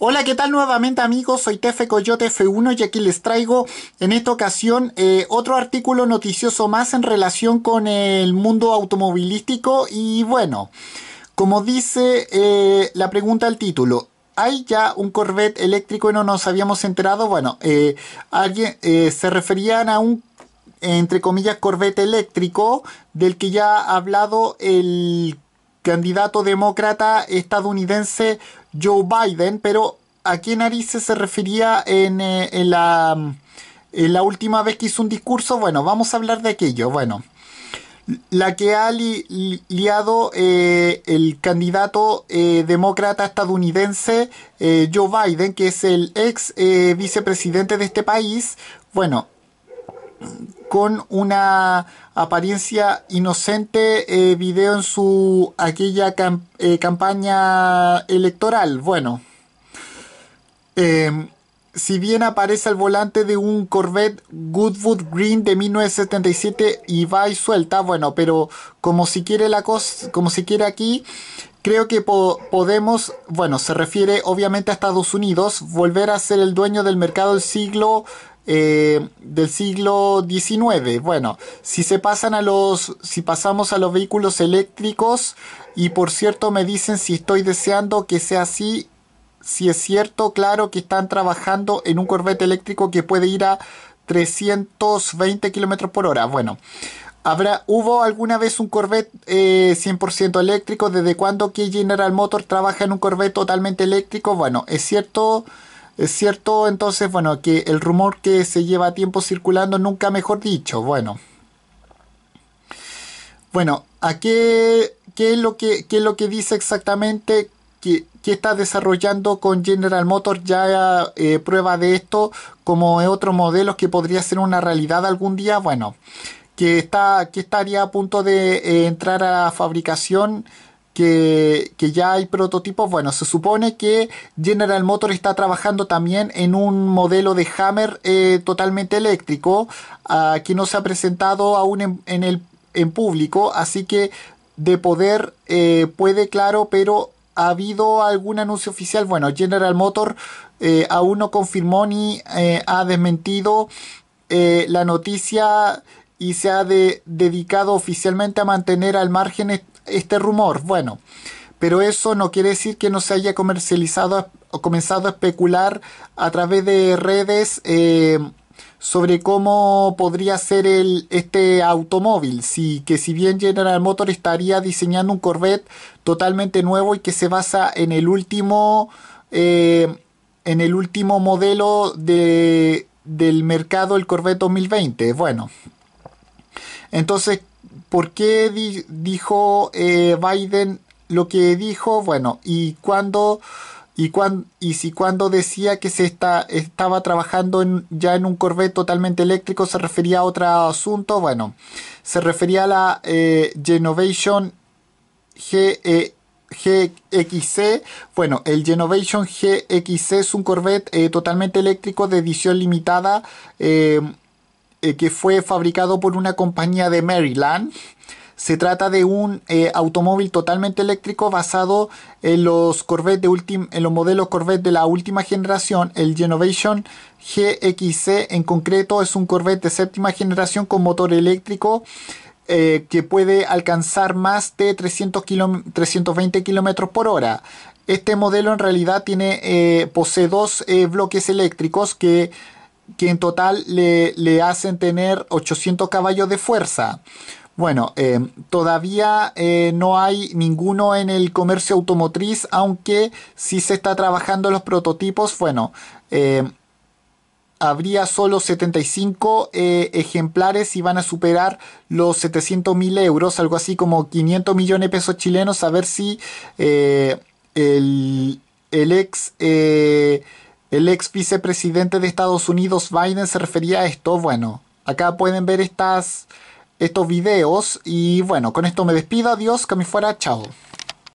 Hola, ¿qué tal nuevamente amigos? Soy Tefe Coyote F1 y aquí les traigo en esta ocasión eh, otro artículo noticioso más en relación con el mundo automovilístico y bueno, como dice eh, la pregunta al título, hay ya un Corvette eléctrico y no nos habíamos enterado. Bueno, eh, alguien se referían a un entre comillas Corvette eléctrico del que ya ha hablado el candidato demócrata estadounidense Joe Biden, pero ¿a qué narices se refería en, eh, en la, última vez que hizo un discurso? Bueno, vamos a hablar de aquello. Bueno, la que ha liado eh, el candidato eh, demócrata estadounidense Joe Biden, que es el ex vicepresidente de este país. Bueno, con una apariencia inocente eh, video en su aquella eh, campaña electoral. Bueno, em, si bien aparece al volante de un Corvette Goodwood Green de 1977 y va y suelta, bueno, pero como si quiere la cosa, como si quiere aquí, creo que podemos, bueno, se refiere obviamente a Estados Unidos, volver a ser el dueño del mercado del siglo eh, del siglo XIX. Bueno, si se pasan a los, si pasamos a los vehículos eléctricos y por cierto me dicen si estoy deseando que sea así, si es cierto, claro que están trabajando en un Corvette eléctrico que puede ir a 320 kilómetros por hora. Bueno. Habrá, ¿Hubo alguna vez un Corvette 100% eh, eléctrico? ¿Desde cuándo que General Motors trabaja en un Corvette totalmente eléctrico? Bueno, es cierto, es cierto entonces, bueno, que el rumor que se lleva tiempo circulando, nunca mejor dicho, bueno. Bueno, ¿a qué, es, lo que, lo que dice exactamente que, está desarrollando con General Motors? Ya eh, prueba de esto, como otros modelos que podría ser una realidad algún día, bueno, que, está, estaría a punto de eh, entrar a fabricación que, ya hay prototipos. Bueno, se supone que General Motors está trabajando también en un modelo de Hammer eh, totalmente eléctrico, que no se ha presentado aún en, el, en público, así que de poder eh, puede, claro, pero ha habido algún anuncio oficial. Bueno, General Motors eh, aún no confirmó ni ha desmentido la noticia y se ha dedicado oficialmente a mantener al margen este rumor. Bueno, pero eso no quiere decir que no se haya comercializado o comenzado a especular a través de redes eh, sobre cómo podría ser el, este automóvil, si, que si bien General Motors estaría diseñando un Corvette totalmente nuevo y que se basa en el último, eh, en el último modelo de, del mercado, el Corvette 2020. Bueno, entonces ¿Por qué dijo eh, Biden lo que dijo? Bueno, y cuando y, y si cuando decía que se está, estaba trabajando ya en un Corvette totalmente eléctrico se refería a otro asunto, bueno, se refería a la eh, Genovation GXC. Eh, bueno, el Genovation GXC es un Corvette totalmente eléctrico de edición limitada. Eh, que fue fabricado por una compañía de Maryland. Se trata de un eh, automóvil totalmente eléctrico basado en los de modelos Corvette de la última generación, el Genovation GXC en concreto es un Corvette de séptima generación con motor eléctrico eh, que puede alcanzar más de 300 320 km por hora. Este modelo en realidad tiene, posee dos bloques eléctricos que que en total le, hacen tener 800 caballos de fuerza. Bueno, eh, todavía eh, no hay ninguno en el comercio automotriz, aunque si se está trabajando los prototipos. Bueno, eh, habría solo 75 ejemplares y van a superar los 700 mil euros, algo así como 500 millones de pesos chilenos, a ver si el, el, ex... El ex vicepresidente de Estados Unidos, Biden, se refería a esto. Bueno, acá pueden ver estas, estos videos. Y bueno, con esto me despido. Adiós, que me fuera. Chao.